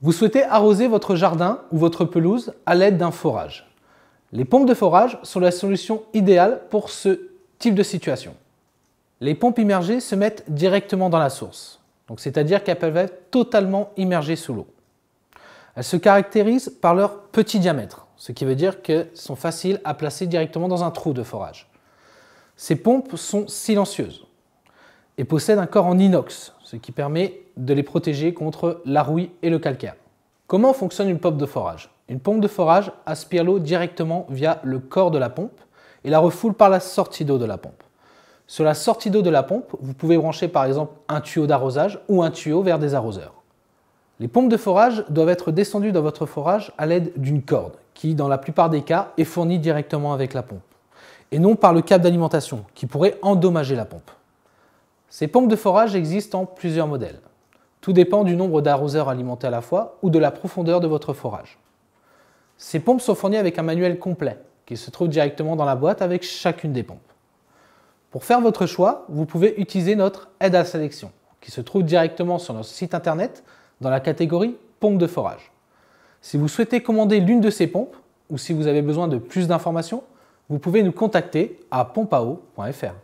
Vous souhaitez arroser votre jardin ou votre pelouse à l'aide d'un forage. Les pompes de forage sont la solution idéale pour ce type de situation. Les pompes immergées se mettent directement dans la source, donc c'est-à-dire qu'elles peuvent être totalement immergées sous l'eau. Elles se caractérisent par leur petit diamètre, ce qui veut dire qu'elles sont faciles à placer directement dans un trou de forage. Ces pompes sont silencieuses, et possède un corps en inox, ce qui permet de les protéger contre la rouille et le calcaire. Comment fonctionne une pompe de forage Une pompe de forage aspire l'eau directement via le corps de la pompe et la refoule par la sortie d'eau de la pompe. Sur la sortie d'eau de la pompe, vous pouvez brancher par exemple un tuyau d'arrosage ou un tuyau vers des arroseurs. Les pompes de forage doivent être descendues dans votre forage à l'aide d'une corde qui, dans la plupart des cas, est fournie directement avec la pompe et non par le câble d'alimentation qui pourrait endommager la pompe. Ces pompes de forage existent en plusieurs modèles. Tout dépend du nombre d'arroseurs alimentés à la fois ou de la profondeur de votre forage. Ces pompes sont fournies avec un manuel complet qui se trouve directement dans la boîte avec chacune des pompes. Pour faire votre choix, vous pouvez utiliser notre aide à sélection qui se trouve directement sur notre site internet dans la catégorie pompes de forage. Si vous souhaitez commander l'une de ces pompes ou si vous avez besoin de plus d'informations, vous pouvez nous contacter à pompao.fr.